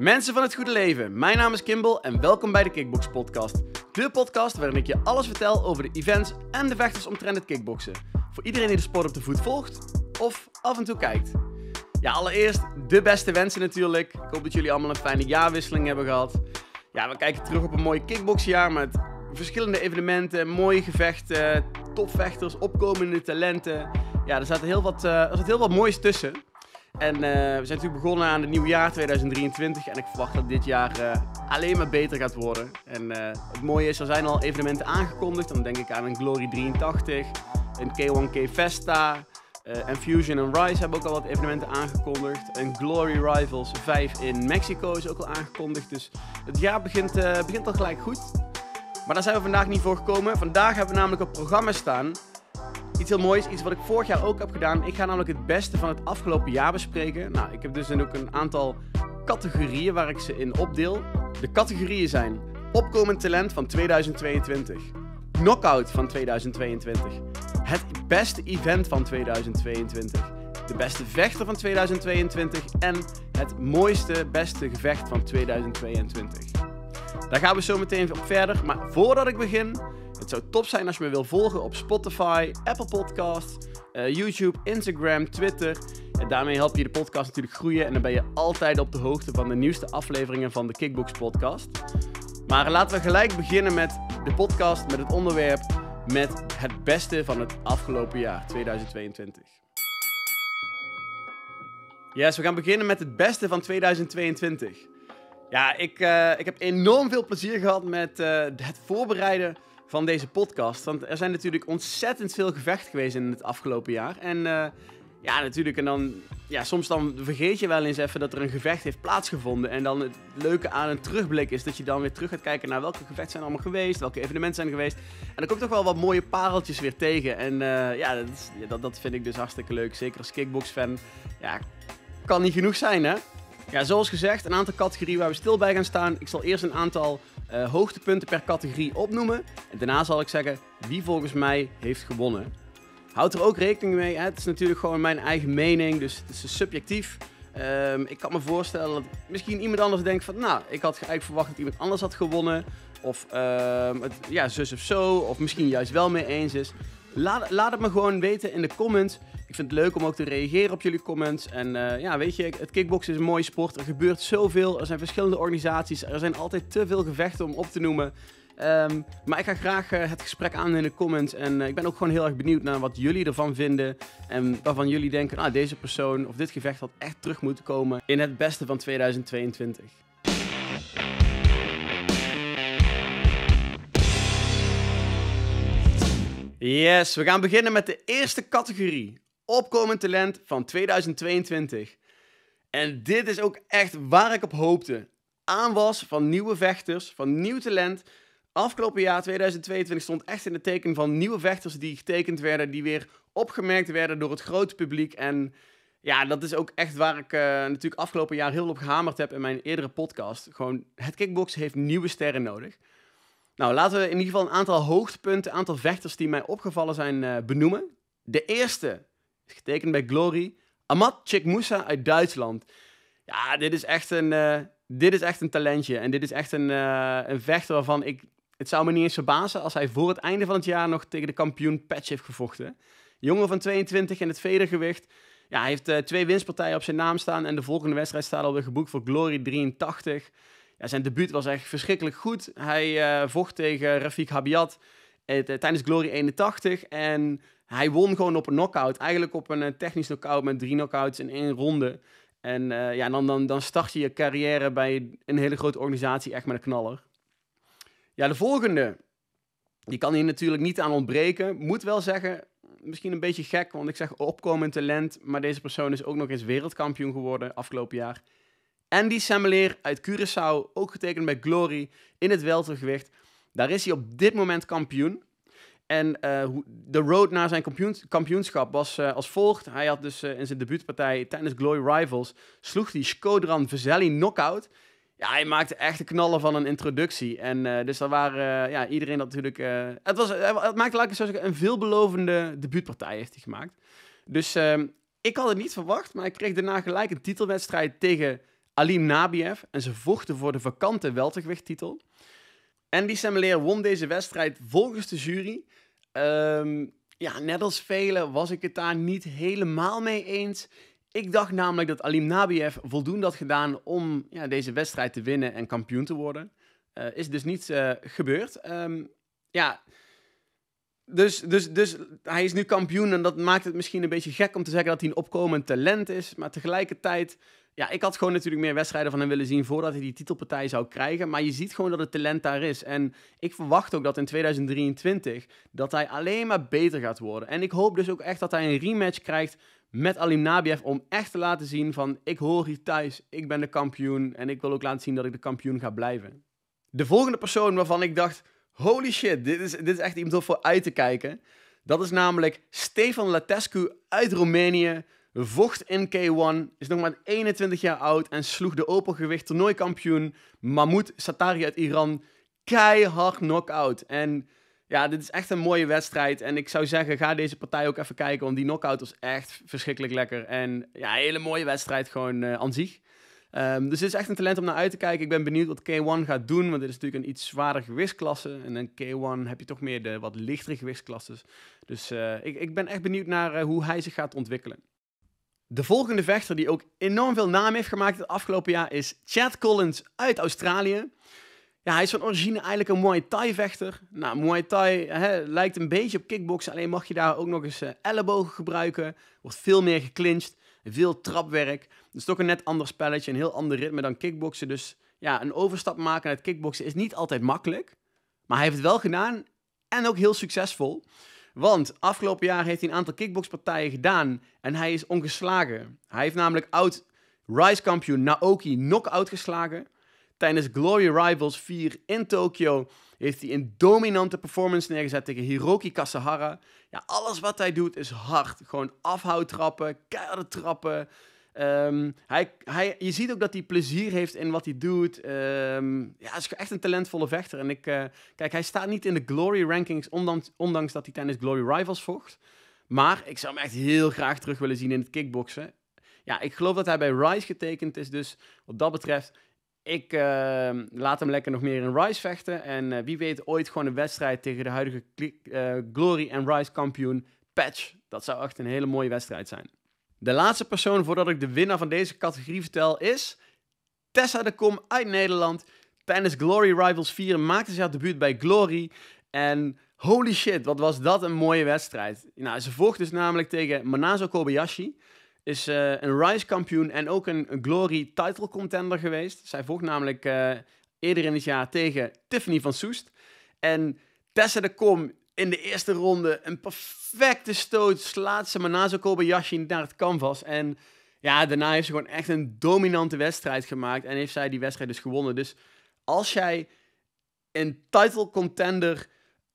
Mensen van het goede leven, mijn naam is Kimble en welkom bij de Kickbox Podcast. De podcast waarin ik je alles vertel over de events en de vechters omtrent het kickboksen. Voor iedereen die de sport op de voet volgt of af en toe kijkt. Ja, allereerst de beste wensen natuurlijk. Ik hoop dat jullie allemaal een fijne jaarwisseling hebben gehad. Ja, we kijken terug op een mooi kickboxjaar met verschillende evenementen, mooie gevechten, topvechters, opkomende talenten. Ja, er zat heel wat, eh, er zat heel wat moois tussen. En eh, we zijn natuurlijk begonnen aan het nieuwe jaar 2023 en ik verwacht dat dit jaar eh, alleen maar beter gaat worden. En eh, het mooie is, er zijn al evenementen aangekondigd. Dan denk ik aan een Glory 83, een K1K Festa en Fusion en Rise hebben ook al wat evenementen aangekondigd. En Glory Rivals 5 in Mexico is ook al aangekondigd. Dus het jaar begint, begint al gelijk goed. Maar daar zijn we vandaag niet voor gekomen. Vandaag hebben we namelijk op programma staan Iets heel moois, iets wat ik vorig jaar ook heb gedaan. Ik ga namelijk het beste van het afgelopen jaar bespreken. Nou, ik heb dus dan ook een aantal categorieën waar ik ze in opdeel. De categorieën zijn opkomend talent van 2022, knockout van 2022, het beste event van 2022, de beste vechter van 2022 en het mooiste beste gevecht van 2022. Daar gaan we zo meteen op verder, maar voordat ik begin het zou top zijn als je me wil volgen op Spotify, Apple Podcasts, eh, YouTube, Instagram, Twitter. En daarmee help je de podcast natuurlijk groeien en dan ben je altijd op de hoogte van de nieuwste afleveringen van de Kickbox Podcast. Maar laten we gelijk beginnen met de podcast, met het onderwerp, met het beste van het afgelopen jaar, 2022. Yes, we gaan beginnen met het beste van 2022. Ja, ik, eh, ik heb enorm veel plezier gehad met eh, het voorbereiden van deze podcast. Want er zijn natuurlijk ontzettend veel gevechten geweest in het afgelopen jaar. En eh, ja, natuurlijk. En dan, ja, soms dan vergeet je wel eens even dat er een gevecht heeft plaatsgevonden. En dan het leuke aan een terugblik is dat je dan weer terug gaat kijken naar welke gevechten zijn allemaal geweest, welke evenementen zijn geweest. En dan kom je toch wel wat mooie pareltjes weer tegen. En eh, ja, dat, is, dat, dat vind ik dus hartstikke leuk. Zeker als kickbox-fan. Ja, kan niet genoeg zijn, hè? Ja, zoals gezegd, een aantal categorieën waar we stil bij gaan staan. Ik zal eerst een aantal eh, hoogtepunten per categorie opnoemen. En daarna zal ik zeggen wie volgens mij heeft gewonnen. Houd er ook rekening mee, hè? het is natuurlijk gewoon mijn eigen mening, dus het is subjectief. Ehm, ik kan me voorstellen dat misschien iemand anders denkt van, nou, ik had eigenlijk verwacht dat iemand anders had gewonnen. Of ehm, het, ja, zus of zo, of misschien juist wel mee eens is. Laat, laat het me gewoon weten in de comments. Ik vind het leuk om ook te reageren op jullie comments. En eh, ja, weet je, het kickboksen is een mooie sport. Er gebeurt zoveel. Er zijn verschillende organisaties. Er zijn altijd te veel gevechten om op te noemen. Ehm, maar ik ga graag eh, het gesprek aan in de comments. En eh, ik ben ook gewoon heel erg benieuwd naar wat jullie ervan vinden. En waarvan jullie denken, nou, deze persoon of dit gevecht had echt terug moeten komen in het beste van 2022. Yes, we gaan beginnen met de eerste categorie opkomend talent van 2022. En dit is ook echt waar ik op hoopte. Aanwas van nieuwe vechters, van nieuw talent. Afgelopen jaar 2022 stond echt in het teken van nieuwe vechters die getekend werden, die weer opgemerkt werden door het grote publiek. En ja, dat is ook echt waar ik eh, natuurlijk afgelopen jaar heel op gehamerd heb in mijn eerdere podcast. Gewoon, het kickboksen heeft nieuwe sterren nodig. Nou, laten we in ieder geval een aantal hoogtepunten, een aantal vechters die mij opgevallen zijn eh, benoemen. De eerste getekend bij Glory. Amat Chikmoussa uit Duitsland. Ja, dit is echt een, eh, dit is echt een talentje. En dit is echt een, eh, een vechter waarvan ik... Het zou me niet eens verbazen als hij voor het einde van het jaar nog tegen de kampioen Patch heeft gevochten. Jongen van 22 in het vedergewicht. Ja, hij heeft eh, twee winstpartijen op zijn naam staan. En de volgende wedstrijd staat alweer geboekt voor Glory 83. zijn debuut was echt verschrikkelijk goed. Hij vocht tegen Rafik Habiat tijdens Glory 81. En hij won gewoon op een knockout. Eigenlijk op een eh, technisch knockout met drie knockouts in één ronde. En eh, ja, dan, dan, dan start je je carrière bij een hele grote organisatie echt met een knaller. Ja, de volgende. Die kan hier natuurlijk niet aan ontbreken. Moet wel zeggen, misschien een beetje gek, want ik zeg opkomend talent. Maar deze persoon is ook nog eens wereldkampioen geworden afgelopen jaar. Andy Semmeleer uit Curaçao, ook getekend bij Glory in het weltergewicht. Daar is hij op dit moment kampioen. En eh, de road naar zijn kampioenschap was eh, als volgt. Hij had dus eh, in zijn debuutpartij tijdens Glory Rivals... sloeg die Skodran knock-out. Ja, hij maakte echt de knallen van een introductie. En dus daar waren ja, iedereen dat natuurlijk... het, was, het maakte laat ik zeggen, een veelbelovende debuutpartij heeft hij gemaakt. Dus ehm, ik had het niet verwacht, maar ik kreeg daarna gelijk een titelwedstrijd tegen Alim Nabiev. En ze vochten voor de vakante weltergewichttitel. Andy Semeleer won deze wedstrijd volgens de jury. Ehm, ja, net als velen was ik het daar niet helemaal mee eens. Ik dacht namelijk dat Alim Nabiev voldoende had gedaan om ja, deze wedstrijd te winnen en kampioen te worden. Eh, is dus niet eh, gebeurd. Ehm, ja, dus, dus, dus hij is nu kampioen en dat maakt het misschien een beetje gek om te zeggen dat hij een opkomend talent is. Maar tegelijkertijd ja, ik had gewoon natuurlijk meer wedstrijden van hem willen zien voordat hij die titelpartij zou krijgen. Maar je ziet gewoon dat het talent daar is. En ik verwacht ook dat in 2023 dat hij alleen maar beter gaat worden. En ik hoop dus ook echt dat hij een rematch krijgt met Alim Nabiev om echt te laten zien van ik hoor hier thuis, ik ben de kampioen en ik wil ook laten zien dat ik de kampioen ga blijven. De volgende persoon waarvan ik dacht, holy shit, dit is, dit is echt iemand om voor uit te kijken. Dat is namelijk Stefan Latescu uit Roemenië vocht in K1, is nog maar 21 jaar oud en sloeg de opengewicht toernooikampioen Mahmoud Satari uit Iran keihard knock-out. En ja, dit is echt een mooie wedstrijd. En ik zou zeggen, ga deze partij ook even kijken, want die knock-out was echt verschrikkelijk lekker. En ja, hele mooie wedstrijd gewoon eh, aan zich. Ehm, dus dit is echt een talent om naar uit te kijken. Ik ben benieuwd wat K1 gaat doen, want dit is natuurlijk een iets zwaardere gewichtsklasse. En in K1 heb je toch meer de wat lichtere gewichtsklasses. Dus eh, ik, ik ben echt benieuwd naar eh, hoe hij zich gaat ontwikkelen. De volgende vechter die ook enorm veel naam heeft gemaakt het afgelopen jaar is Chad Collins uit Australië. Ja, hij is van origine eigenlijk een Muay Thai vechter. Nou, Muay Thai hè, lijkt een beetje op kickboksen, alleen mag je daar ook nog eens eh, ellebogen gebruiken. Wordt veel meer geclinched, veel trapwerk. is toch een net ander spelletje, een heel ander ritme dan kickboksen. Dus ja, een overstap maken uit kickboksen is niet altijd makkelijk. Maar hij heeft het wel gedaan en ook heel succesvol. Want afgelopen jaar heeft hij een aantal kickboxpartijen gedaan en hij is ongeslagen. Hij heeft namelijk oud Rise kampioen Naoki knock-out geslagen. Tijdens Glory Rivals 4 in Tokio heeft hij een dominante performance neergezet tegen Hiroki Kasahara. Ja, alles wat hij doet is hard. Gewoon afhoudtrappen, keiharde trappen, Ehm, hij, hij, je ziet ook dat hij plezier heeft in wat hij doet. Um, ja, is echt een talentvolle vechter. En ik, eh, kijk, hij staat niet in de glory rankings, ondanks, ondanks dat hij tijdens Glory Rivals vocht. Maar ik zou hem echt heel graag terug willen zien in het kickboksen. Ja, ik geloof dat hij bij Rise getekend is. Dus wat dat betreft, ik ehm, laat hem lekker nog meer in Rise vechten. En eh, wie weet ooit gewoon een wedstrijd tegen de huidige eh, Glory en Rise kampioen Patch. Dat zou echt een hele mooie wedstrijd zijn. De laatste persoon voordat ik de winnaar van deze categorie vertel is Tessa de Kom uit Nederland. Tijdens Glory Rivals 4 maakte ze haar debuut bij Glory. En holy shit, wat was dat een mooie wedstrijd. Nou, ze vocht dus namelijk tegen Manazo Kobayashi. Is eh, een Rise kampioen en ook een Glory title contender geweest. Zij vocht namelijk eh, eerder in het jaar tegen Tiffany van Soest. En Tessa de Kom in de eerste ronde een perfecte stoot slaat ze maar na zo'n Kobayashi naar het canvas. En ja, daarna heeft ze gewoon echt een dominante wedstrijd gemaakt en heeft zij die wedstrijd dus gewonnen. Dus als jij een title contender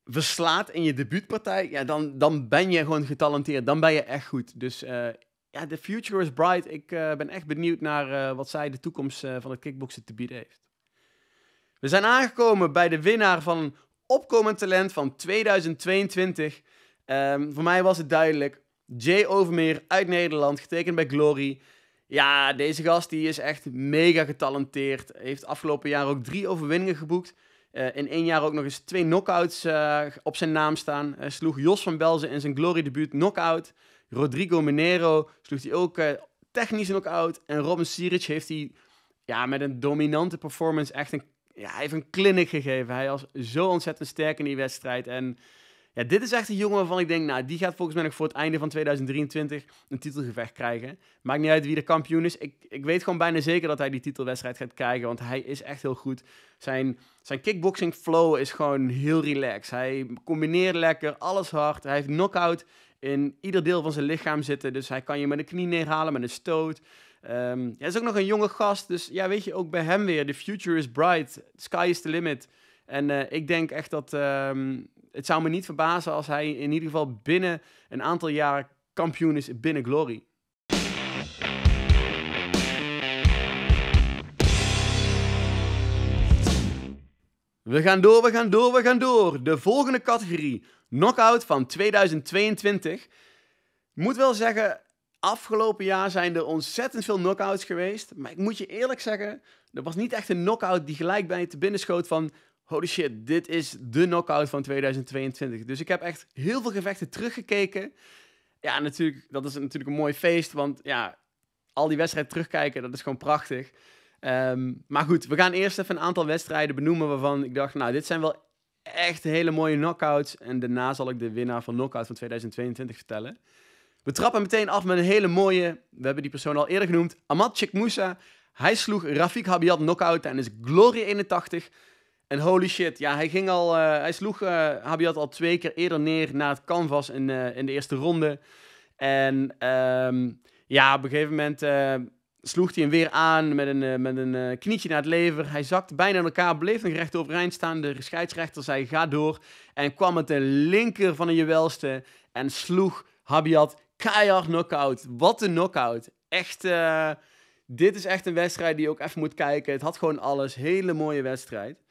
verslaat in je debuutpartij, ja, dan, dan ben je gewoon getalenteerd. Dan ben je echt goed. Dus eh, ja, the future is bright. Ik eh, ben echt benieuwd naar eh, wat zij de toekomst van het kickboksen te bieden heeft. We zijn aangekomen bij de winnaar van opkomend talent van 2022. Ehm, voor mij was het duidelijk. Jay Overmeer uit Nederland, getekend bij Glory. Ja, deze gast die is echt mega getalenteerd. Heeft afgelopen jaar ook drie overwinningen geboekt. Eh, in één jaar ook nog eens twee knockouts eh, op zijn naam staan. Uh, sloeg Jos van Belzen in zijn Glory debuut knockout. Rodrigo Minero sloeg hij ook technisch knockout. En Robin Siric heeft hij ja, met een dominante performance echt een ja, hij heeft een clinic gegeven. Hij was zo ontzettend sterk in die wedstrijd. En ja, dit is echt een jongen waarvan ik denk, nou, die gaat volgens mij nog voor het einde van 2023 een titelgevecht krijgen. Maakt niet uit wie de kampioen is. Ik, ik weet gewoon bijna zeker dat hij die titelwedstrijd gaat krijgen, want hij is echt heel goed. Zijn, zijn kickboxing flow is gewoon heel relaxed. Hij combineert lekker, alles hard. Hij heeft knockout in ieder deel van zijn lichaam zitten, dus hij kan je met een knie neerhalen, met een stoot. Ehm, hij is ook nog een jonge gast, dus ja, weet je, ook bij hem weer. The future is bright, sky is the limit. En eh, ik denk echt dat ehm, het zou me niet verbazen als hij in ieder geval binnen een aantal jaren kampioen is binnen Glory. We gaan door, we gaan door, we gaan door. De volgende categorie, knockout van 2022. Moet wel zeggen, afgelopen jaar zijn er ontzettend veel knockouts geweest. Maar ik moet je eerlijk zeggen, er was niet echt een knockout die gelijk bij je te binnen schoot van... Holy shit, dit is de knockout van 2022. Dus ik heb echt heel veel gevechten teruggekeken. Ja, natuurlijk, dat is natuurlijk een mooi feest. Want ja, al die wedstrijden terugkijken, dat is gewoon prachtig. Ehm, maar goed, we gaan eerst even een aantal wedstrijden benoemen waarvan ik dacht... Nou, dit zijn wel echt hele mooie knockouts. En daarna zal ik de winnaar van knockout van 2022 vertellen. We trappen meteen af met een hele mooie, we hebben die persoon al eerder genoemd, Ahmad Chik Hij sloeg Rafik Habiat knockout tijdens Glory 81. En holy shit, ja, hij, ging al, eh, hij sloeg eh, Habiat al twee keer eerder neer na het canvas in, eh, in de eerste ronde. En ehm, ja, op een gegeven moment sloeg hij hem weer aan met een, met een knietje naar het lever. Hij zakte bijna in elkaar, bleef nog recht overeind staan. De scheidsrechter zei ga door en kwam met de linker van een jewelste en sloeg Habiat Keihard knockout. Wat een knockout. Echt, eh, dit is echt een wedstrijd die je ook even moet kijken. Het had gewoon alles. Hele mooie wedstrijd.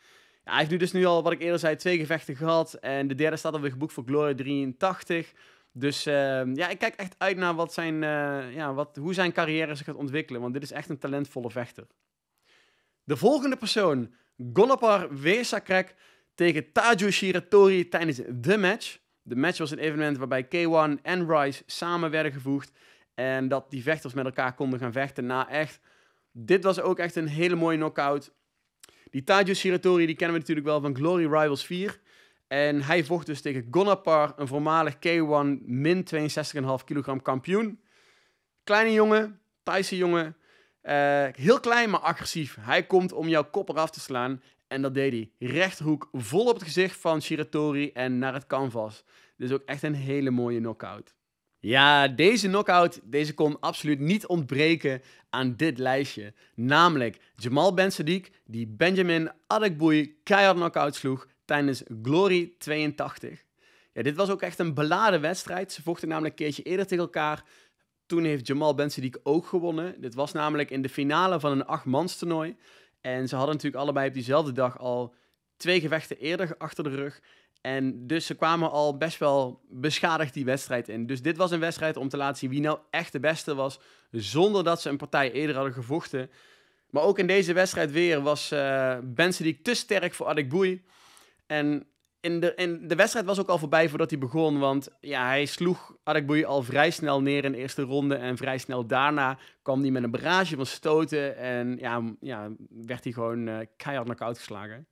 Ja, hij heeft nu dus nu al, wat ik eerder zei, twee gevechten gehad. En de derde staat alweer geboekt voor Glory 83. Dus ehm, ja, ik kijk echt uit naar wat zijn, eh, ja, wat, hoe zijn carrière zich gaat ontwikkelen. Want dit is echt een talentvolle vechter. De volgende persoon, Golapar Weesakrek tegen Taju Shiratori tijdens de match. De match was een evenement waarbij K1 en Rice samen werden gevoegd. En dat die vechters met elkaar konden gaan vechten na echt. Dit was ook echt een hele mooie knockout. Die Taju Shiratori die kennen we natuurlijk wel van Glory Rivals 4. En hij vocht dus tegen Gonapar, een voormalig K1 min 62,5 kilogram kampioen. Kleine jongen, Thaise jongen. Eh, heel klein, maar agressief. Hij komt om jouw kop eraf te slaan. En dat deed hij. rechthoek vol op het gezicht van Shiratori en naar het canvas. Dus ook echt een hele mooie knockout. Ja, deze knockout deze kon absoluut niet ontbreken aan dit lijstje. Namelijk Jamal Ben die Benjamin Adekboei keihard knockout sloeg tijdens Glory 82. Ja, dit was ook echt een beladen wedstrijd. Ze vochten namelijk een keertje eerder tegen elkaar. Toen heeft Jamal Ben ook gewonnen. Dit was namelijk in de finale van een achtmans toernooi. En ze hadden natuurlijk allebei op diezelfde dag al twee gevechten eerder achter de rug. En dus ze kwamen al best wel beschadigd die wedstrijd in. Dus dit was een wedstrijd om te laten zien wie nou echt de beste was. Zonder dat ze een partij eerder hadden gevochten. Maar ook in deze wedstrijd weer was uh, Benson die te sterk voor Adik Boei. En in de, in de wedstrijd was ook al voorbij voordat hij begon. Want ja, hij sloeg Adekboei al vrij snel neer in de eerste ronde. En vrij snel daarna kwam hij met een barrage van stoten. En ja, ja werd hij gewoon uh, keihard naar koud geslagen.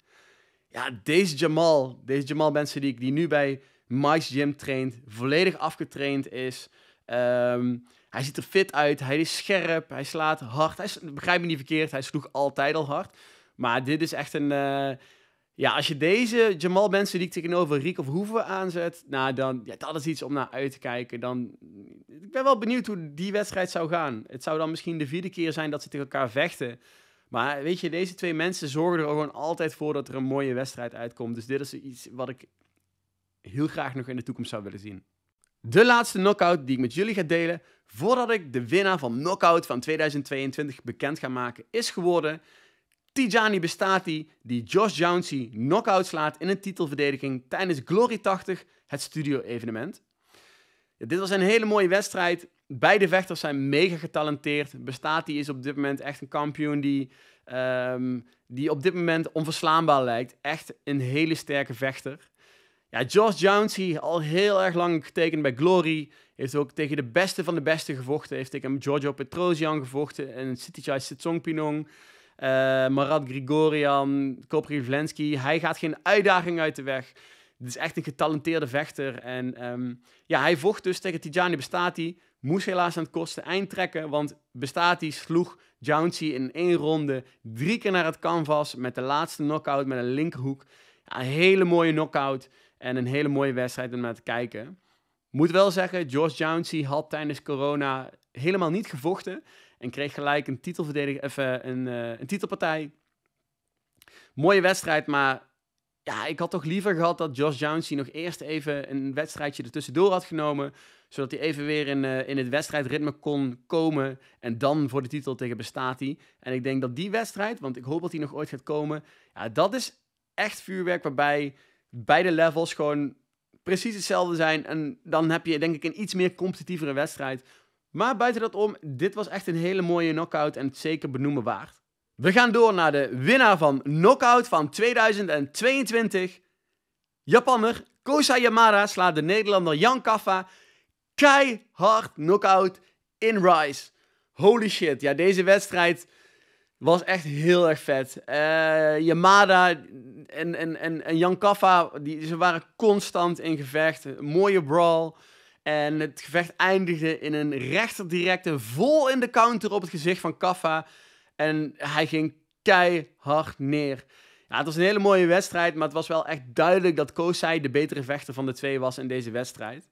Ja, deze Jamal, deze Jamal mensen ik die nu bij Mike's Gym traint, volledig afgetraind is. Ehm, hij ziet er fit uit, hij is scherp, hij slaat hard. Hij, begrijp me niet verkeerd, hij sloeg altijd al hard. Maar dit is echt een... Eh, ja, als je deze Jamal mensen die ik tegenover Riek of Hoeven aanzet, nou dan, ja, dat is iets om naar uit te kijken. Dan, ik ben wel benieuwd hoe die wedstrijd zou gaan. Het zou dan misschien de vierde keer zijn dat ze tegen elkaar vechten. Maar weet je, deze twee mensen zorgen er gewoon altijd voor dat er een mooie wedstrijd uitkomt. Dus dit is iets wat ik heel graag nog in de toekomst zou willen zien. De laatste knockout die ik met jullie ga delen, voordat ik de winnaar van Knockout van 2022 bekend ga maken, is geworden Tijani Bestati die Josh Jonesy knock-out slaat in een titelverdediging tijdens Glory 80, het studio-evenement. dit was een hele mooie wedstrijd. Beide vechters zijn mega getalenteerd. Bestati is op dit moment echt een kampioen die, ehm, die op dit moment onverslaanbaar lijkt. Echt een hele sterke vechter. Ja, Josh Jonesy al heel erg lang getekend bij Glory. Heeft ook tegen de beste van de beste gevochten. Heeft tegen Giorgio Petrosian gevochten en Chai Sitsong Pinong. Eh, Marat Grigorian, Kopri Vlensky. Hij gaat geen uitdaging uit de weg. Het is echt een getalenteerde vechter. En ehm, ja, hij vocht dus tegen Tijani Bestati. Moest helaas aan het kortste eind trekken, want Bestati sloeg Jouncy in één ronde drie keer naar het canvas met de laatste knockout met een linkerhoek. Ja, een hele mooie knockout en een hele mooie wedstrijd om naar te kijken. Moet wel zeggen, George Jouncy had tijdens corona helemaal niet gevochten. En kreeg gelijk een, titelverdedig, even een, eh, een titelpartij. Mooie wedstrijd, maar ja, ik had toch liever gehad dat Josh hier nog eerst even een wedstrijdje ertussendoor had genomen. Zodat hij even weer in, uh, in het wedstrijdritme kon komen. En dan voor de titel tegen Bestati. En ik denk dat die wedstrijd, want ik hoop dat die nog ooit gaat komen. Ja, dat is echt vuurwerk waarbij beide levels gewoon precies hetzelfde zijn. En dan heb je denk ik een iets meer competitievere wedstrijd. Maar buiten dat om, dit was echt een hele mooie knockout en het zeker benoemen waard. We gaan door naar de winnaar van Knockout van 2022. Japanner Kosa Yamada slaat de Nederlander Jan Kaffa keihard knockout in Rise. Holy shit, ja deze wedstrijd was echt heel erg vet. Uh, Yamada en, en, en, en Jan Kaffa, die, ze waren constant in gevecht. mooie brawl. En het gevecht eindigde in een rechter directe vol in de counter op het gezicht van Kaffa. En hij ging keihard neer. Ja, het was een hele mooie wedstrijd, maar het was wel echt duidelijk dat Kosai de betere vechter van de twee was in deze wedstrijd.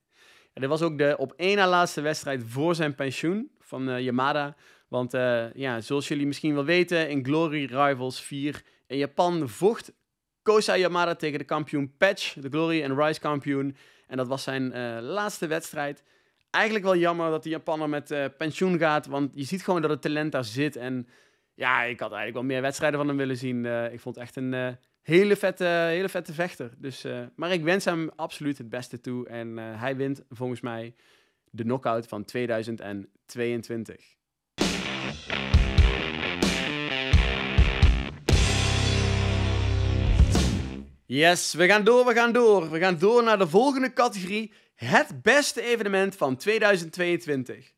En dit was ook de op één na laatste wedstrijd voor zijn pensioen van eh, Yamada. Want eh, ja, zoals jullie misschien wel weten, in Glory Rivals 4 in Japan vocht Kosai Yamada tegen de kampioen Patch, de Glory en Rise kampioen. En dat was zijn eh, laatste wedstrijd. Eigenlijk wel jammer dat die Japaner met eh, pensioen gaat. Want je ziet gewoon dat het talent daar zit. En ja, ik had eigenlijk wel meer wedstrijden van hem willen zien. Eh, ik vond het echt een hele, vette, hele vette vechter. Dus, maar ik wens hem absoluut het beste toe. En hij wint volgens mij de knockout van 2022. Yes, we gaan door, we gaan door. We gaan door naar de volgende categorie. Het beste evenement van 2022.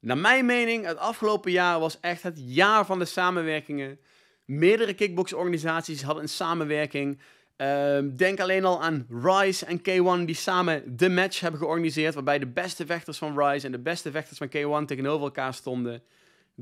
Naar mijn mening, het afgelopen jaar was echt het jaar van de samenwerkingen. Meerdere kickboxorganisaties hadden een samenwerking. Ehm, denk alleen al aan Rise en K1 die samen de match hebben georganiseerd. Waarbij de beste vechters van Rise en de beste vechters van K1 tegenover elkaar stonden.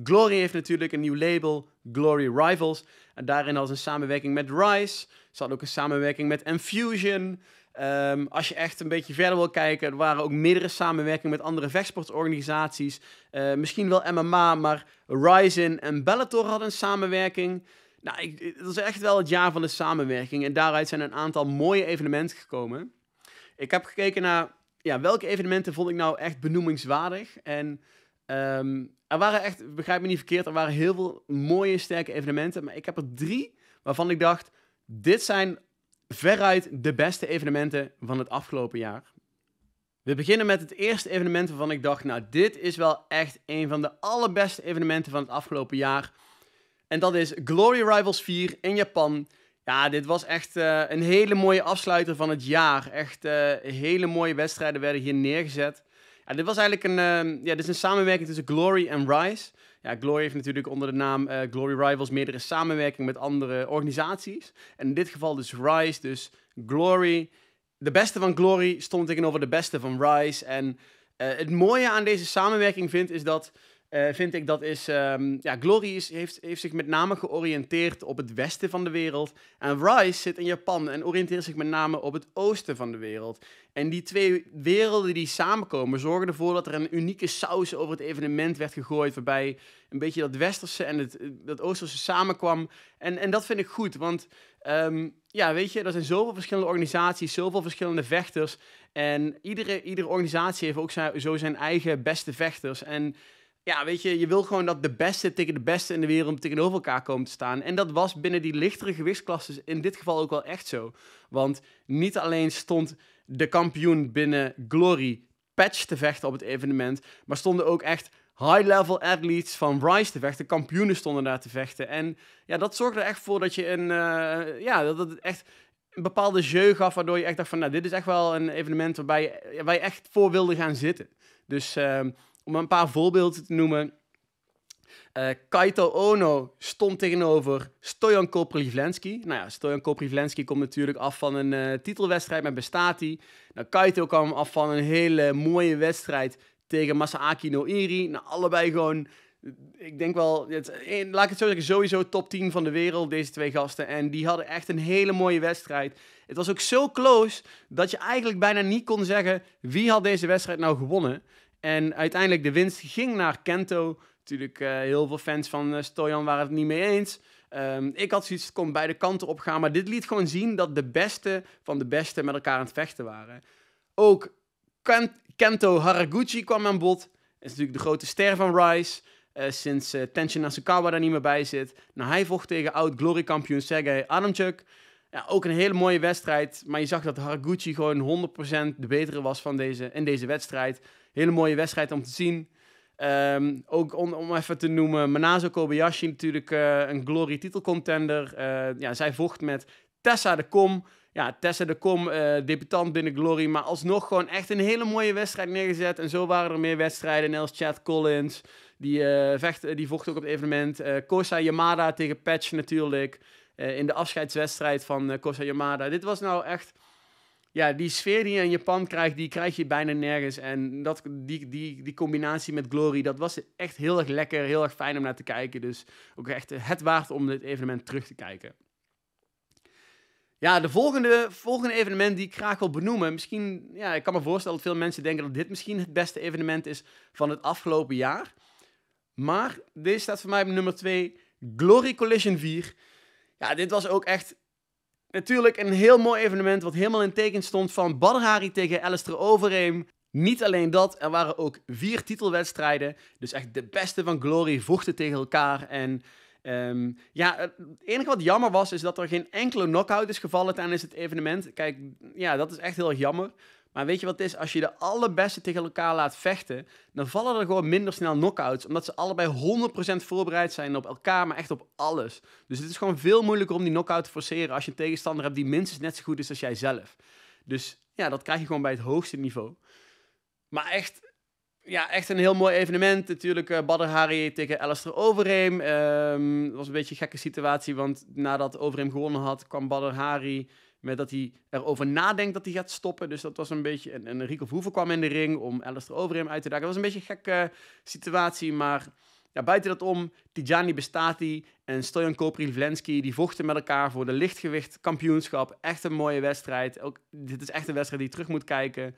Glory heeft natuurlijk een nieuw label, Glory Rivals. En daarin hadden ze een samenwerking met Rise. Ze hadden ook een samenwerking met Infusion. Ehm, als je echt een beetje verder wil kijken, er waren ook meerdere samenwerkingen met andere vechtsportorganisaties. Eh, misschien wel MMA, maar Ryzen en Bellator hadden een samenwerking. Nou, ik, het was echt wel het jaar van de samenwerking. En daaruit zijn een aantal mooie evenementen gekomen. Ik heb gekeken naar ja, welke evenementen vond ik nou echt benoemingswaardig. En Ehm, er waren echt, begrijp me niet verkeerd, er waren heel veel mooie, sterke evenementen. Maar ik heb er drie waarvan ik dacht, dit zijn veruit de beste evenementen van het afgelopen jaar. We beginnen met het eerste evenement waarvan ik dacht, nou dit is wel echt een van de allerbeste evenementen van het afgelopen jaar. En dat is Glory Rivals 4 in Japan. Ja, dit was echt eh, een hele mooie afsluiter van het jaar. Echt uh, hele mooie wedstrijden werden hier neergezet dit was eigenlijk een, ehm, ja, dit is een samenwerking tussen Glory en Rise. Ja, Glory heeft natuurlijk onder de naam eh, Glory Rivals meerdere samenwerkingen met andere organisaties. En in dit geval dus Rise, dus Glory. De beste van Glory stond tegenover de beste van Rise. En eh, het mooie aan deze samenwerking vind is dat eh, vind ik dat is. Ehm, ja, Glory is, heeft, heeft zich met name georiënteerd op het westen van de wereld. En Rise zit in Japan en oriënteert zich met name op het oosten van de wereld. En die twee werelden die samenkomen zorgen ervoor dat er een unieke saus over het evenement werd gegooid. Waarbij een beetje dat westerse en het, dat oosterse samenkwam. En, en dat vind ik goed, want ehm, ja, weet je, er zijn zoveel verschillende organisaties, zoveel verschillende vechters. En iedere, iedere organisatie heeft ook zo zijn eigen beste vechters. En ja, weet je, je wil gewoon dat de beste tegen de beste in de wereld tegenover elkaar komen te staan. En dat was binnen die lichtere gewichtsklassen in dit geval ook wel echt zo. Want niet alleen stond de kampioen binnen Glory Patch te vechten op het evenement, maar stonden ook echt high-level athletes van Rice te vechten. Kampioenen stonden daar te vechten. En ja, dat zorgde er echt voor dat je een, eh, ja, dat het echt een bepaalde jeu gaf, waardoor je echt dacht van, nou, dit is echt wel een evenement waarbij, waar echt voor wilde gaan zitten. Dus... Uh, om een paar voorbeelden te noemen. Eh, Kaito Ono stond tegenover Stojan Koprivlensky. Nou ja, Stojan Koprivlensky komt natuurlijk af van een eh, titelwedstrijd met Bestati. Nou, Kaito kwam af van een hele mooie wedstrijd tegen Masaaki Noiri. Nou, allebei gewoon, ik denk wel, het, eh, laat ik het zo zeggen, sowieso top 10 van de wereld, deze twee gasten. En die hadden echt een hele mooie wedstrijd. Het was ook zo close dat je eigenlijk bijna niet kon zeggen wie had deze wedstrijd nou gewonnen. En uiteindelijk de winst ging naar Kento. Natuurlijk eh, heel veel fans van uh, Stojan waren het niet mee eens. Ehm, ik had zoiets, het kon beide kanten op gaan. Maar dit liet gewoon zien dat de beste van de beste met elkaar aan het vechten waren. Ook Kento Haraguchi kwam aan bod. Dat is natuurlijk de grote ster van RICE. Eh, sinds uh, Tenshin Asakawa daar niet meer bij zit. Nou, hij vocht tegen oud-glory-kampioen Sergei Adamchuk. Ja, ook een hele mooie wedstrijd. Maar je zag dat Haraguchi gewoon 100% de betere was van deze, in deze wedstrijd hele mooie wedstrijd om te zien. Ehm, ook om, even te noemen, Manazo Kobayashi natuurlijk eh, een glory titelcontender. Uh, ja, zij vocht met Tessa de Kom. Ja, Tessa de Kom, uh, debutant binnen Glory, maar alsnog gewoon echt een hele mooie wedstrijd neergezet. En zo waren er meer wedstrijden. Nels Chad Collins, die, vecht, die vocht ook op het evenement. Kosa Yamada tegen Patch natuurlijk, in de afscheidswedstrijd van Kosa Yamada. Dit was nou echt ja, die sfeer die je in Japan krijgt, die krijg je bijna nergens. En dat, die, die, die combinatie met Glory, dat was echt heel erg lekker, heel erg fijn om naar te kijken. Dus ook echt het waard om dit evenement terug te kijken. Ja, de volgende, volgende evenement die ik graag wil benoemen. Misschien, ja, ik kan me voorstellen dat veel mensen denken dat dit misschien het beste evenement is van het afgelopen jaar. Maar deze staat voor mij op nummer 2, Glory Collision 4. Ja, dit was ook echt Natuurlijk een heel mooi evenement wat helemaal in teken stond van Hari tegen Alistair Overeem. Niet alleen dat, er waren ook vier titelwedstrijden. Dus echt de beste van Glory vochten tegen elkaar. En ehm, ja, het enige wat jammer was, is dat er geen enkele knockout is gevallen tijdens het evenement. Kijk, ja, dat is echt heel erg jammer. Maar weet je wat het is? Als je de allerbeste tegen elkaar laat vechten, dan vallen er gewoon minder snel knockouts. Omdat ze allebei 100% voorbereid zijn op elkaar, maar echt op alles. Dus het is gewoon veel moeilijker om die knockout te forceren als je een tegenstander hebt die minstens net zo goed is als jijzelf. Dus ja, dat krijg je gewoon bij het hoogste niveau. Maar echt, ja, echt een heel mooi evenement. Natuurlijk eh, Badr Hari tegen Alistair Overeem. Um, dat was een beetje een gekke situatie, want nadat Overeem gewonnen had, kwam Badr Hari met dat hij erover nadenkt dat hij gaat stoppen. Dus dat was een beetje... En, en Rico Verhoeven kwam in de ring om Alistair hem uit te dagen. Dat was een beetje een gekke eh, situatie, maar... Ja, buiten dat om, Tijani Bestati en Stojan Koprivlenski, die vochten met elkaar voor de lichtgewicht kampioenschap. Echt een mooie wedstrijd. Ook, dit is echt een wedstrijd die terug moet kijken.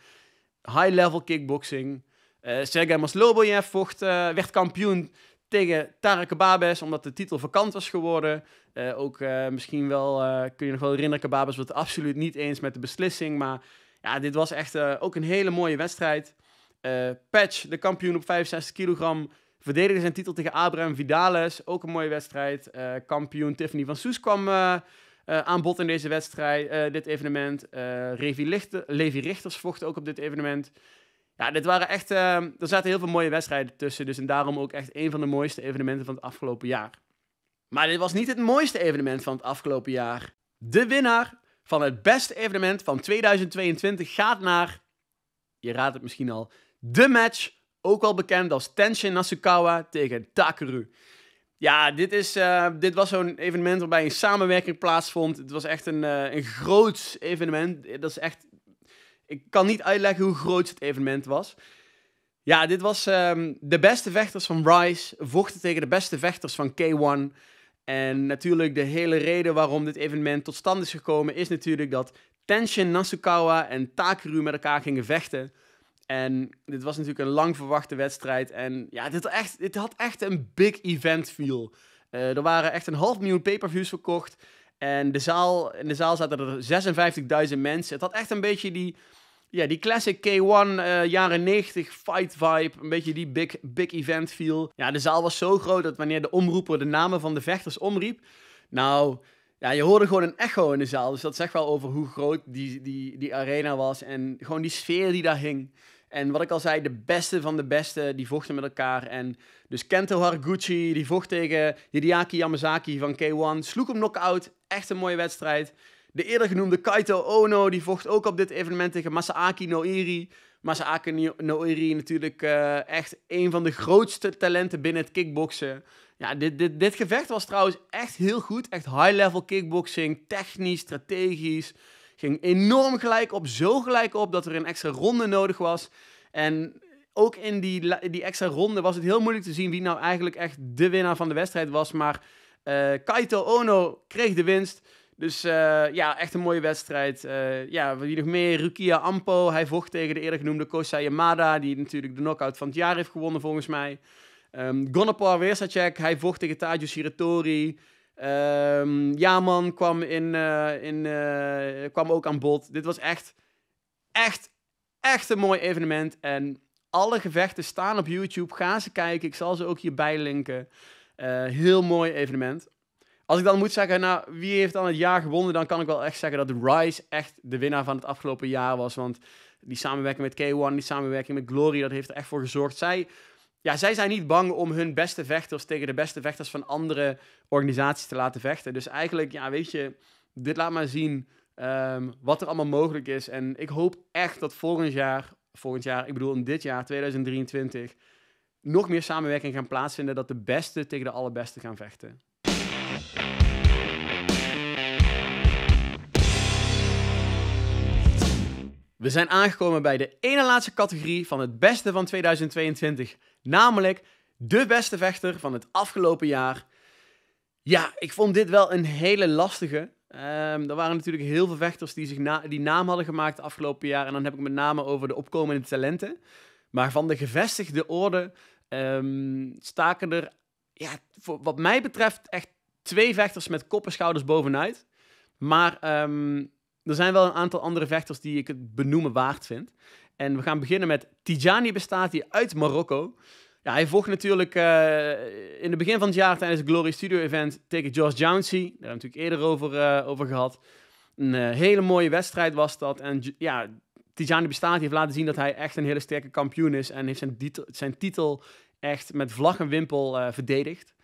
High-level kickboxing. Uh, Sergei Maslobojev vocht, eh, werd kampioen tegen Tarek Kababes omdat de titel vakant was geworden. Eh, ook eh, misschien wel, eh, kun je nog wel herinneren, Kababes was het absoluut niet eens met de beslissing. Maar ja, dit was echt ook een hele mooie wedstrijd. Patch, de kampioen op 65 kilogram, verdedigde zijn titel tegen Abraham Vidales. Ook een mooie wedstrijd. kampioen Tiffany van Soes kwam aan bod in deze wedstrijd, dit evenement. Levi Richters vocht ook op dit evenement. Ja, dit waren echt, ehm, er zaten heel veel mooie wedstrijden tussen. Dus en daarom ook echt een van de mooiste evenementen van het afgelopen jaar. Maar dit was niet het mooiste evenement van het afgelopen jaar. De winnaar van het beste evenement van 2022 gaat naar, je raadt het misschien al, de match, ook wel bekend als Tenshin Nasukawa tegen Takeru. Ja, dit, is, ehm, dit was zo'n evenement waarbij een samenwerking plaatsvond. Het was echt een, uh, een groot evenement. Dat is echt ik kan niet uitleggen hoe groot het evenement was. Ja, dit was ehm, de beste vechters van Rise vochten tegen de beste vechters van K1. En natuurlijk de hele reden waarom dit evenement tot stand is gekomen is natuurlijk dat Tenshin Nasukawa en Takeru met elkaar gingen vechten. En dit was natuurlijk een lang verwachte wedstrijd. En ja, dit, echt, dit had echt een big event feel. Eh, er waren echt een half miljoen pay-per-views verkocht. En de zaal, in de zaal zaten er 56.000 mensen. Het had echt een beetje die ja, die classic K1 eh, jaren 90 fight vibe. Een beetje die big, big event feel. Ja, de zaal was zo groot dat wanneer de omroeper de namen van de vechters omriep. Nou, ja, je hoorde gewoon een echo in de zaal. Dus dat zegt wel over hoe groot die, die, die arena was. En gewoon die sfeer die daar hing. En wat ik al zei, de beste van de beste, die vochten met elkaar. En dus Kento Haraguchi, die vocht tegen Hideaki Yamazaki van K1. Sloeg hem knock-out. Echt een mooie wedstrijd. De eerder genoemde Kaito Ono, die vocht ook op dit evenement tegen Masaaki Noiri. Masaaki Noiri natuurlijk eh, echt een van de grootste talenten binnen het kickboksen. Ja, dit, dit, dit gevecht was trouwens echt heel goed. Echt high-level kickboxing, technisch, strategisch. Ging enorm gelijk op, zo gelijk op dat er een extra ronde nodig was. En ook in die, die extra ronde was het heel moeilijk te zien wie nou eigenlijk echt de winnaar van de wedstrijd was. Maar eh, Kaito Ono kreeg de winst. Dus eh, ja, echt een mooie wedstrijd. Uh, ja, wie nog meer? Rukia Ampo. Hij vocht tegen de eerder genoemde Kosai Yamada. Die natuurlijk de knockout van het jaar heeft gewonnen, volgens mij. Um, ehm, Gonopar Weersacek. Hij vocht tegen Tajo Shiratori. Um, ehm, Jaman kwam, in, eh, in, kwam ook aan bod. Dit was echt, echt, echt een mooi evenement. En alle gevechten staan op YouTube. Ga ze kijken. Ik zal ze ook hierbij linken. heel mooi evenement. Als ik dan moet zeggen, nou, wie heeft dan het jaar gewonnen, dan kan ik wel echt zeggen dat Rise echt de winnaar van het afgelopen jaar was. Want die samenwerking met K1, die samenwerking met Glory, dat heeft er echt voor gezorgd. Zij, ja, zij zijn niet bang om hun beste vechters tegen de beste vechters van andere organisaties te laten vechten. Dus eigenlijk, ja, weet je, dit laat maar zien ehm, wat er allemaal mogelijk is. En ik hoop echt dat volgend jaar, volgend jaar, ik bedoel in dit jaar, 2023, nog meer samenwerking gaan plaatsvinden. Dat de beste tegen de allerbeste gaan vechten. We zijn aangekomen bij de ene laatste categorie van het beste van 2022, namelijk de beste vechter van het afgelopen jaar. Ja, ik vond dit wel een hele lastige. Ehm, er waren natuurlijk heel veel vechters die zich die naam hadden gemaakt afgelopen jaar. En dan heb ik met name over de opkomende talenten. Maar van de gevestigde orde ehm, staken er, ja, voor wat mij betreft, echt twee vechters met kop en schouders bovenuit. Maar ehm, er zijn wel een aantal andere vechters die ik het benoemen waard vind. En we gaan beginnen met Tijani Bestati uit Marokko. Ja, hij vocht natuurlijk eh, in het begin van het jaar tijdens het Glory Studio Event tegen Josh Jounsey. Daar hebben we natuurlijk eerder over, eh, over gehad. Een eh, hele mooie wedstrijd was dat. En ja, Tijani Bestati heeft laten zien dat hij echt een hele sterke kampioen is. En heeft zijn, zijn titel echt met vlag en wimpel verdedigd.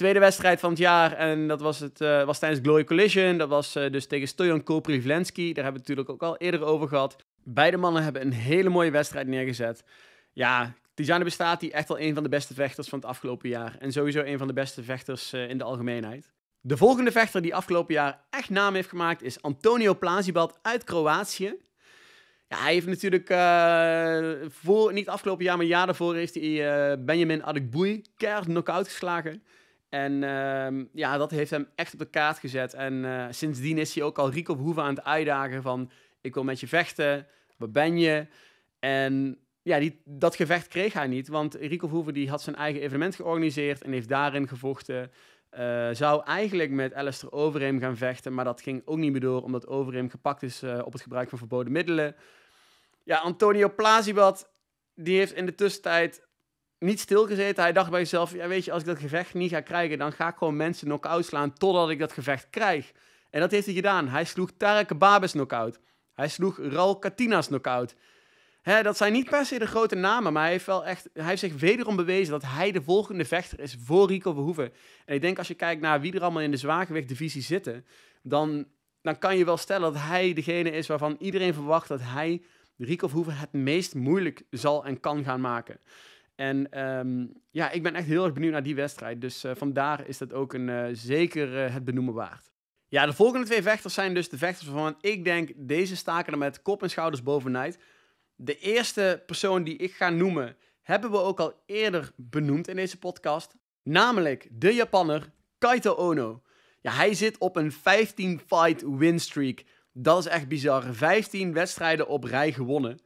Tweede wedstrijd van het jaar en dat was, het, eh, was tijdens Glory Collision. Dat was eh, dus tegen Stojan Koprivlensky. Daar hebben we het natuurlijk ook al eerder over gehad. Beide mannen hebben een hele mooie wedstrijd neergezet. Ja, Tijane bestaat die echt wel een van de beste vechters van het afgelopen jaar. En sowieso een van de beste vechters eh, in de algemeenheid. De volgende vechter die afgelopen jaar echt naam heeft gemaakt is Antonio Plazibat uit Kroatië. Ja, hij heeft natuurlijk, voor, niet afgelopen jaar, maar jaar daarvoor heeft hij Benjamin Adekboei keihard knock-out geslagen. En ehm, ja, dat heeft hem echt op de kaart gezet. En uh, sindsdien is hij ook al Rico Hoeven aan het uitdagen van... ik wil met je vechten, waar ben je? En ja, die, dat gevecht kreeg hij niet. Want Rico Hoeven die had zijn eigen evenement georganiseerd en heeft daarin gevochten. Eh, zou eigenlijk met Alistair Overeem gaan vechten, maar dat ging ook niet meer door... omdat Overeem gepakt is eh, op het gebruik van verboden middelen. Ja, Antonio Plazibat, die heeft in de tussentijd niet stilgezeten. Hij dacht bij zichzelf, ja, weet je, als ik dat gevecht niet ga krijgen, dan ga ik gewoon mensen knock-out slaan totdat ik dat gevecht krijg. En dat heeft hij gedaan. Hij sloeg Tarek Babes knock-out. Hij sloeg Raul Katinas knock-out. Hè, dat zijn niet per se de grote namen, maar hij heeft, wel echt, hij heeft zich wederom bewezen dat hij de volgende vechter is voor Rico Verhoeven. En ik denk als je kijkt naar wie er allemaal in de zwaargewichtdivisie zitten, dan, dan kan je wel stellen dat hij degene is waarvan iedereen verwacht dat hij Rico Verhoeven het meest moeilijk zal en kan gaan maken. En ehm, ja, ik ben echt heel erg benieuwd naar die wedstrijd. Dus uh, vandaar is dat ook een, eh, zeker eh, het benoemen waard. Ja, de volgende twee vechters zijn dus de vechters waarvan ik denk deze staken er met kop en schouders bovenuit. De eerste persoon die ik ga noemen hebben we ook al eerder benoemd in deze podcast. Namelijk de Japanner Kaito Ono. Ja, hij zit op een 15-fight win streak. Dat is echt bizar. 15 wedstrijden op rij gewonnen.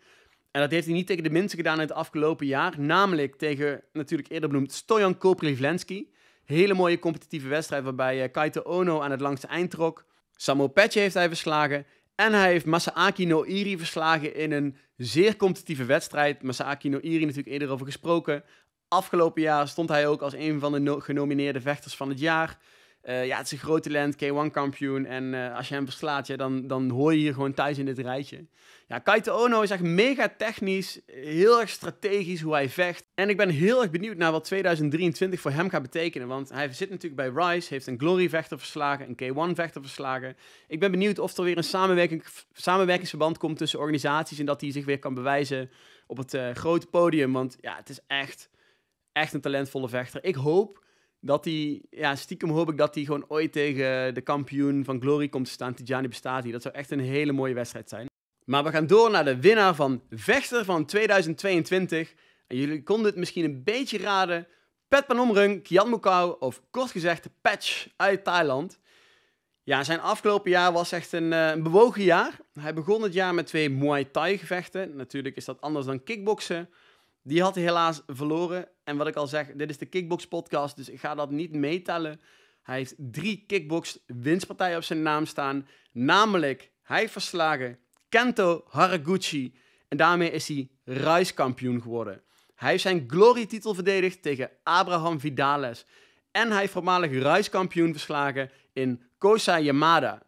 En dat heeft hij niet tegen de minste gedaan in het afgelopen jaar. Namelijk tegen, natuurlijk eerder benoemd, Stojan Koprivlenski. Hele mooie competitieve wedstrijd waarbij eh, Kaito Ono aan het langste eind trok. Samuel Petje heeft hij verslagen. En hij heeft Masaaki Noiri verslagen in een zeer competitieve wedstrijd. Masaaki Noiri natuurlijk eerder over gesproken. Afgelopen jaar stond hij ook als een van de genomineerde vechters van het jaar. Eh, ja, het is een groot talent, K1-kampioen. En eh, als je hem verslaat, ja, dan, dan hoor je hier gewoon thuis in dit rijtje. Ja, Kaito Ono is echt mega technisch, heel erg strategisch hoe hij vecht. En ik ben heel erg benieuwd naar wat 2023 voor hem gaat betekenen. Want hij zit natuurlijk bij Rise, heeft een Glory-vechter verslagen, een K1-vechter verslagen. Ik ben benieuwd of er weer een samenwerking, samenwerkingsverband komt tussen organisaties... en dat hij zich weer kan bewijzen op het eh, grote podium. Want ja, het is echt, echt een talentvolle vechter. Ik hoop dat hij, ja, stiekem hoop ik dat hij gewoon ooit tegen de kampioen van Glory komt te staan, Tijani Bestati. Dat zou echt een hele mooie wedstrijd zijn. Maar we gaan door naar de winnaar van Vechter van 2022. En jullie konden het misschien een beetje raden. Pet Panomrung, Kian of kort gezegd Patch uit Thailand. Ja, zijn afgelopen jaar was echt een, eh, een bewogen jaar. Hij begon het jaar met twee Muay Thai gevechten. Natuurlijk is dat anders dan kickboksen. Die had hij helaas verloren. En wat ik al zeg, dit is de Kickbox podcast, dus ik ga dat niet meetellen. Hij heeft drie kickbox winstpartijen op zijn naam staan. Namelijk, hij verslagen Kento Haraguchi. En daarmee is hij ruiskampioen geworden. Hij heeft zijn glorietitel verdedigd tegen Abraham Vidales. En hij heeft voormalig ruiskampioen verslagen in Kosa Yamada.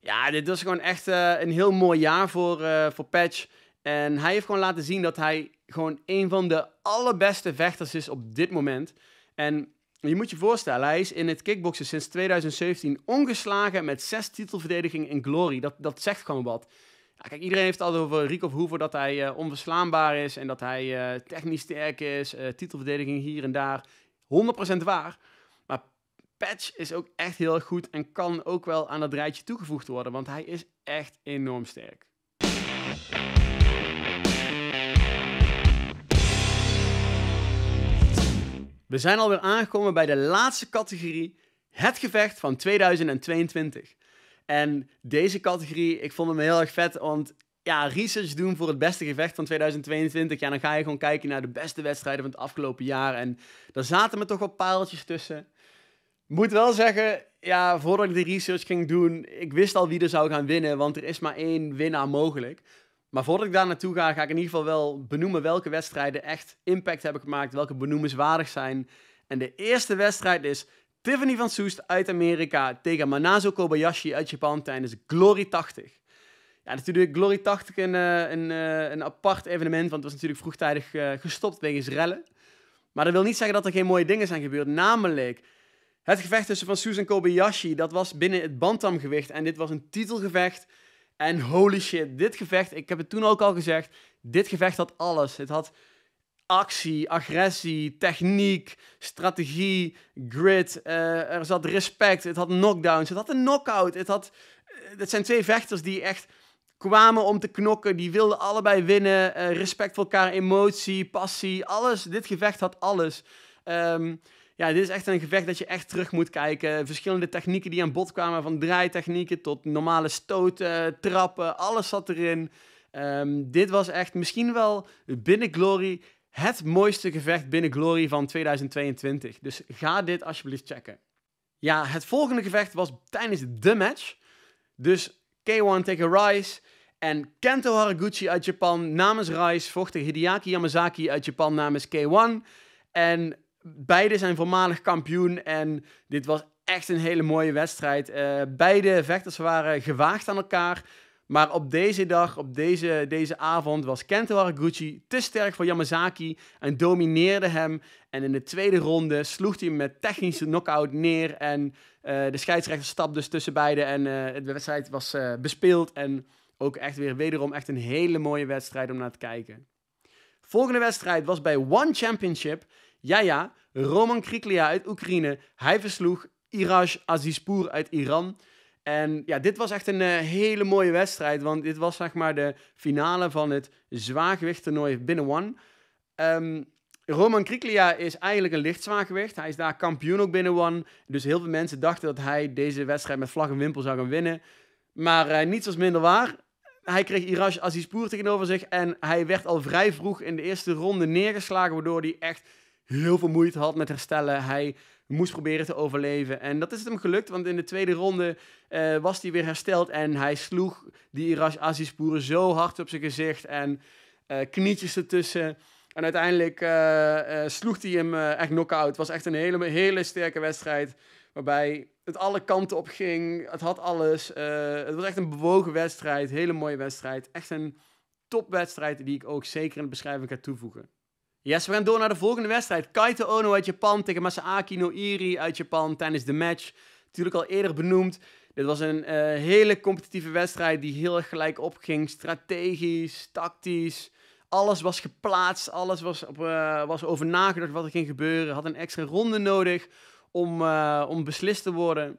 Ja, dit was gewoon echt eh, een heel mooi jaar voor, eh, voor Patch. En hij heeft gewoon laten zien dat hij gewoon een van de allerbeste vechters is op dit moment. En je moet je voorstellen, hij is in het kickboksen sinds 2017 ongeslagen met zes titelverdedigingen in Glory. Dat, dat zegt gewoon wat. Ja, kijk, iedereen heeft altijd over Rico Verhoeven dat hij eh, onverslaanbaar is en dat hij eh, technisch sterk is, eh, titelverdediging hier en daar. 100% waar. Maar Patch is ook echt heel goed en kan ook wel aan dat rijtje toegevoegd worden, want hij is echt enorm sterk. We zijn alweer aangekomen bij de laatste categorie, het gevecht van 2022. En deze categorie, ik vond hem heel erg vet, want ja, research doen voor het beste gevecht van 2022. Ja, dan ga je gewoon kijken naar de beste wedstrijden van het afgelopen jaar. En daar zaten me toch wel paaltjes tussen. Moet wel zeggen, ja, voordat ik de research ging doen, ik wist al wie er zou gaan winnen, want er is maar één winnaar mogelijk. Maar voordat ik daar naartoe ga, ga ik in ieder geval wel benoemen welke wedstrijden echt impact hebben gemaakt, welke benoemenswaardig zijn. En de eerste wedstrijd is Tiffany van Soest uit Amerika tegen Manazo Kobayashi uit Japan tijdens Glory 80. Ja, natuurlijk Glory 80 een, eh, een, eh, een apart evenement, want het was natuurlijk vroegtijdig eh, gestopt wegens rellen. Maar dat wil niet zeggen dat er geen mooie dingen zijn gebeurd. Namelijk, het gevecht tussen Van Soest en Kobayashi, dat was binnen het bantamgewicht. En dit was een titelgevecht en holy shit, dit gevecht, ik heb het toen ook al gezegd, dit gevecht had alles. Het had actie, agressie, techniek, strategie, grit. Eh, er zat respect, het had knockdowns, het had een knockout. Het, had, eh, zijn twee vechters die echt kwamen om te knokken, die wilden allebei winnen. Eh, respect voor elkaar, emotie, passie, alles. Dit gevecht had alles. Um, ja, dit is echt een gevecht dat je echt terug moet kijken. Verschillende technieken die aan bod kwamen, van draaitechnieken tot normale stoten, trappen, alles zat erin. Ehm, dit was echt misschien wel binnen Glory het mooiste gevecht binnen Glory van 2022. Dus ga dit alsjeblieft checken. Ja, het volgende gevecht was tijdens de match. Dus K1 tegen Rice. En Kento Haraguchi uit Japan namens Rice vocht tegen Hideaki Yamazaki uit Japan namens K1. En beide zijn voormalig kampioen en dit was echt een hele mooie wedstrijd. Uh, beide vechters waren gewaagd aan elkaar. Maar op deze dag, op deze, deze avond, was Kento Haraguchi te sterk voor Yamazaki en domineerde hem. En in de tweede ronde sloeg hij hem met technische knockout neer. En eh, de scheidsrechter stapte dus tussen beiden. En de eh, wedstrijd was bespeeld. En ook echt weer wederom echt een hele mooie wedstrijd om naar te kijken. Volgende wedstrijd was bij One Championship. Ja, ja, Roman Kriklia uit Oekraïne. Hij versloeg Iraj Azizpour uit Iran. En ja, dit was echt een eh, hele mooie wedstrijd. Want dit was zeg maar de finale van het zwaargewichttoernooi binnen One. Ehm, Roman Kriklia is eigenlijk een lichtzwaargewicht. Hij is daar kampioen ook binnen One. Dus heel veel mensen dachten dat hij deze wedstrijd met vlag en wimpel zou gaan winnen. Maar uh, niets was minder waar. Hij kreeg Iraj Azizpour tegenover zich. En hij werd al vrij vroeg in de eerste ronde neergeslagen. Waardoor hij echt heel veel moeite had met herstellen. Hij moest proberen te overleven. En dat is het hem gelukt, want in de tweede ronde eh, was hij weer hersteld. En hij sloeg die Iraj Azizpoeren zo hard op zijn gezicht en eh, knietjes ertussen. En uiteindelijk eh, sloeg hij hem echt knock-out. Het was echt een hele, hele sterke wedstrijd. Waarbij het alle kanten op ging. Het had alles. het was echt een bewogen wedstrijd. Hele mooie wedstrijd. Echt een topwedstrijd die ik ook zeker in de beschrijving ga toevoegen ja we gaan door naar de volgende wedstrijd. Kaito Ono uit Japan tegen Masaaki Noiri uit Japan tijdens de match. Natuurlijk al eerder benoemd. Dit was een eh, hele competitieve wedstrijd die heel erg gelijk opging. Strategisch, tactisch. Alles was geplaatst, alles was, op, eh, was over nagedacht wat er ging gebeuren. Had een extra ronde nodig om, eh, om beslist te worden.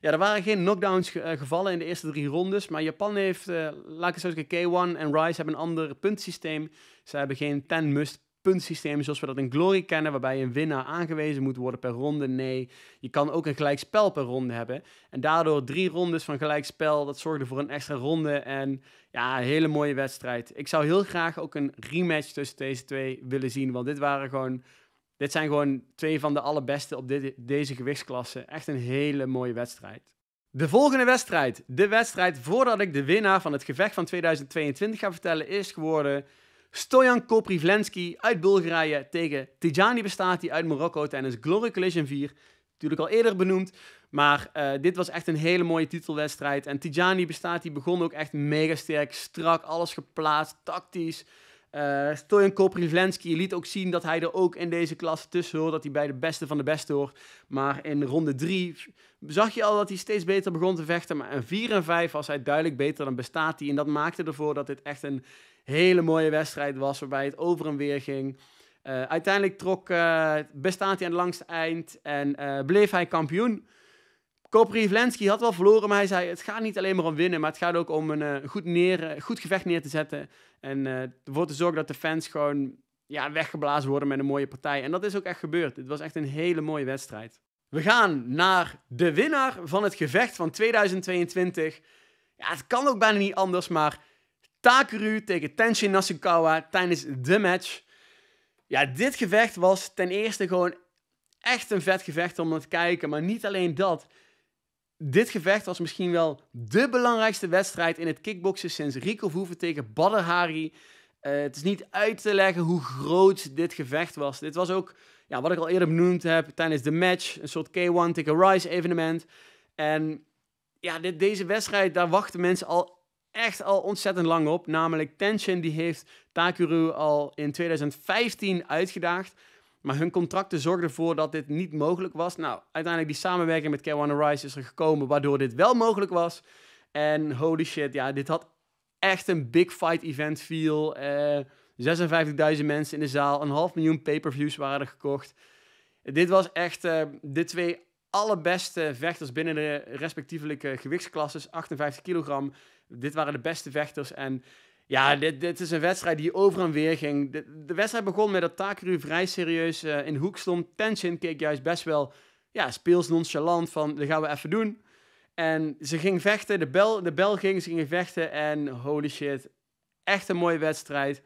Ja, er waren geen knockdowns gevallen in de eerste drie rondes. Maar Japan heeft, laat ik het zo zeggen, K1 en Rise hebben een ander puntsysteem. Ze hebben geen 10 must Puntsysteem zoals we dat in Glory kennen, waarbij een winnaar aangewezen moet worden per ronde. Nee, je kan ook een gelijkspel per ronde hebben. En daardoor drie rondes van gelijkspel, dat zorgde voor een extra ronde en ja, een hele mooie wedstrijd. Ik zou heel graag ook een rematch tussen deze twee willen zien, want dit waren gewoon... Dit zijn gewoon twee van de allerbeste op dit, deze gewichtsklasse. Echt een hele mooie wedstrijd. De volgende wedstrijd, de wedstrijd voordat ik de winnaar van het gevecht van 2022 ga vertellen, is geworden Stojan Koprivlenski uit Bulgarije tegen Tijani Bestati uit Marokko tijdens Glory Collision 4. Natuurlijk al eerder benoemd, maar eh, dit was echt een hele mooie titelwedstrijd. En Tijani Bestati begon ook echt mega sterk, strak, alles geplaatst, tactisch. Uh, Stojan Koprivlenski liet ook zien dat hij er ook in deze klasse tussen hoort. Dat hij bij de beste van de beste hoort. Maar in ronde 3 zag je al dat hij steeds beter begon te vechten. Maar in 4 en 5 was hij duidelijk beter dan Bestati. En dat maakte ervoor dat dit echt een hele mooie wedstrijd was, waarbij het over en weer ging. Eh, uiteindelijk trok uh, eh, bestaat hij aan het langste eind en eh, bleef hij kampioen. Koprivlensky had wel verloren, maar hij zei: Het gaat niet alleen maar om winnen, maar het gaat ook om een goed, neer, goed gevecht neer te zetten. En ervoor te zorgen dat de fans gewoon ja, weggeblazen worden met een mooie partij. En dat is ook echt gebeurd. Het was echt een hele mooie wedstrijd. We gaan naar de winnaar van het gevecht van 2022. Ja, het kan ook bijna niet anders, maar Takeru tegen Tenshin Nasukawa tijdens de match. Ja, dit gevecht was ten eerste gewoon echt een vet gevecht om naar te kijken. Maar niet alleen dat. Dit gevecht was misschien wel de belangrijkste wedstrijd in het kickboksen sinds Rico Verhoeven tegen Badr Hari. Eh, het is niet uit te leggen hoe groot dit gevecht was. Dit was ook, ja, wat ik al eerder benoemd heb, tijdens de match. Een soort K1 tegen Rise evenement. En ja, dit, deze wedstrijd, daar wachten mensen al echt al ontzettend lang op. Namelijk tension die heeft Takuru al in 2015 uitgedaagd. Maar hun contracten zorgden ervoor dat dit niet mogelijk was. Nou, uiteindelijk die samenwerking met 1 Rise is er gekomen, waardoor dit wel mogelijk was. En holy shit, ja, dit had echt een big fight event feel. 56.000 eh, mensen in de zaal, een half miljoen pay-per-views waren er gekocht. Dit was echt eh, de twee allerbeste vechters binnen de respectievelijke gewichtsklasses, 58 kilogram dit waren de beste vechters. En ja, dit, dit is een wedstrijd die over en weer ging. De, wedstrijd begon met dat Takeru vrij serieus eh, in de hoek stond. Tension keek juist best wel ja, speels nonchalant van, dat gaan we even doen. En ze ging vechten, de bel, de bel ging, ze gingen vechten en holy shit, echt een mooie wedstrijd.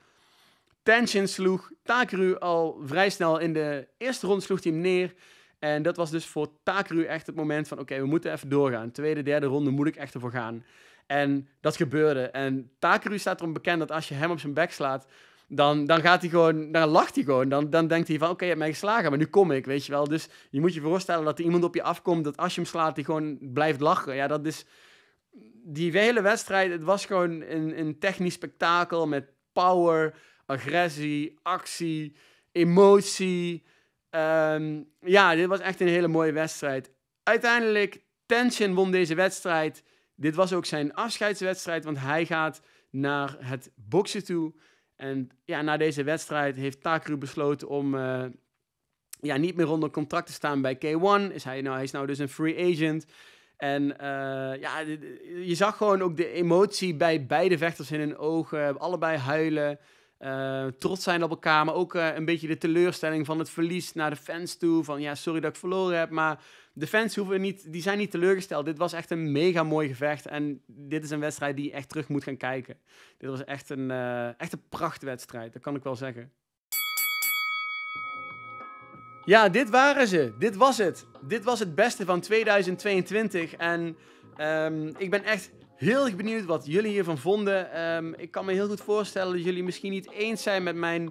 Tension sloeg Takeru al vrij snel in de eerste ronde sloeg hij hem neer. En dat was dus voor Takeru echt het moment van oké, we moeten even doorgaan. Tweede, derde ronde moet ik echt ervoor gaan. En dat gebeurde. En Takeru staat erom bekend dat als je hem op zijn bek slaat, dan, dan gaat hij gewoon, dan lacht hij gewoon. Dan, dan denkt hij van, oké, je hebt mij geslagen, maar nu kom ik, weet je wel. Dus je moet je voorstellen dat er iemand op je afkomt, dat als je hem slaat, hij gewoon blijft lachen. Ja, dat is... Die hele wedstrijd, het was gewoon een, een technisch spektakel met power, agressie, actie, emotie. Um, ja, dit was echt een hele mooie wedstrijd. Uiteindelijk, Tension won deze wedstrijd. Dit was ook zijn afscheidswedstrijd, want hij gaat naar het boksen toe. En ja, na deze wedstrijd heeft Takeru besloten om eh, ja, niet meer onder contract te staan bij K1. Is hij, nou, hij is nou dus een free agent. En eh, ja, je zag gewoon ook de emotie bij beide vechters in hun ogen. Allebei huilen. Eh, trots zijn op elkaar, maar ook eh, een beetje de teleurstelling van het verlies naar de fans toe. Van ja, sorry dat ik verloren heb, maar de fans hoeven niet, die zijn niet teleurgesteld. Dit was echt een mega mooi gevecht en dit is een wedstrijd die je echt terug moet gaan kijken. Dit was echt een, uh, echt een prachtwedstrijd, dat kan ik wel zeggen. Ja, dit waren ze. Dit was het. Dit was het beste van 2022 en ehm, ik ben echt heel erg benieuwd wat jullie hiervan vonden. Ehm, ik kan me heel goed voorstellen dat jullie misschien niet eens zijn met mijn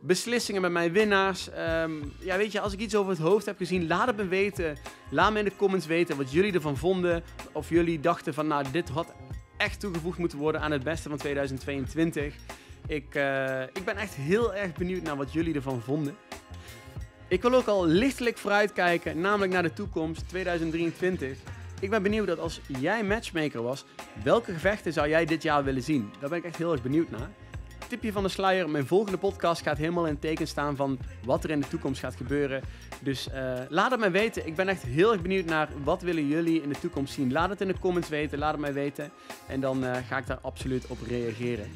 beslissingen, met mijn winnaars. Ehm, ja, weet je, als ik iets over het hoofd heb gezien, laat het me weten. Laat me in de comments weten wat jullie ervan vonden. Of jullie dachten van, nou, dit had echt toegevoegd moeten worden aan het beste van 2022. Ik, eh, ik ben echt heel erg benieuwd naar wat jullie ervan vonden. Ik wil ook al lichtelijk vooruitkijken, namelijk naar de toekomst 2023. Ik ben benieuwd dat als jij matchmaker was, welke gevechten zou jij dit jaar willen zien? Daar ben ik echt heel erg benieuwd naar. Tipje van de sluier, mijn volgende podcast gaat helemaal in het teken staan van wat er in de toekomst gaat gebeuren. Dus eh, laat het mij weten. Ik ben echt heel erg benieuwd naar wat willen jullie in de toekomst zien. Laat het in de comments weten, laat het mij weten. En dan eh, ga ik daar absoluut op reageren.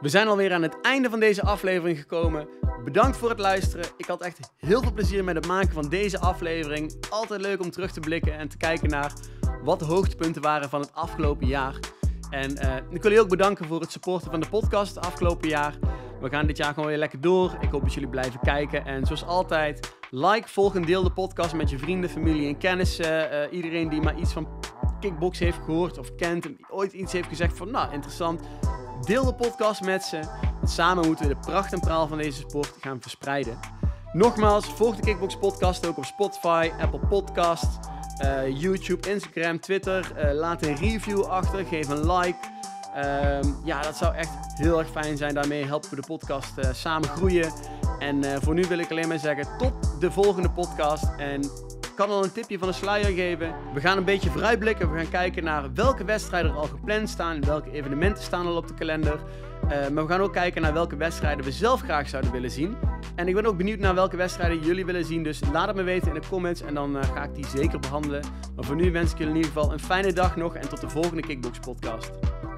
We zijn alweer aan het einde van deze aflevering gekomen. Bedankt voor het luisteren. Ik had echt heel veel plezier met het maken van deze aflevering. Altijd leuk om terug te blikken en te kijken naar wat de hoogtepunten waren van het afgelopen jaar. En eh, ik wil jullie ook bedanken voor het supporten van de podcast het afgelopen jaar. We gaan dit jaar gewoon weer lekker door. Ik hoop dat jullie blijven kijken. En zoals altijd, like, volg en deel de podcast met je vrienden, familie en kennissen. Eh, iedereen die maar iets van kickbox heeft gehoord of kent en ooit iets heeft gezegd van nou interessant, Deel de podcast met ze. samen moeten we de pracht en praal van deze sport gaan verspreiden. Nogmaals, volg de Kickbox Podcast ook op Spotify, Apple Podcast, eh, YouTube, Instagram, Twitter. Eh, laat een review achter, geef een like. Ehm, ja, dat zou echt heel erg fijn zijn. Daarmee helpen we de podcast eh, samen groeien. En voor nu wil ik alleen maar zeggen: tot de volgende podcast. En kan al een tipje van de sluier geven. We gaan een beetje vooruitblikken. We gaan kijken naar welke wedstrijden er al gepland staan. welke evenementen staan al op de kalender. Eh, maar we gaan ook kijken naar welke wedstrijden we zelf graag zouden willen zien. En ik ben ook benieuwd naar welke wedstrijden jullie willen zien. Dus laat het me weten in de comments en dan eh, ga ik die zeker behandelen. Maar voor nu wens ik jullie in ieder geval een fijne dag nog en tot de volgende Kickbox podcast.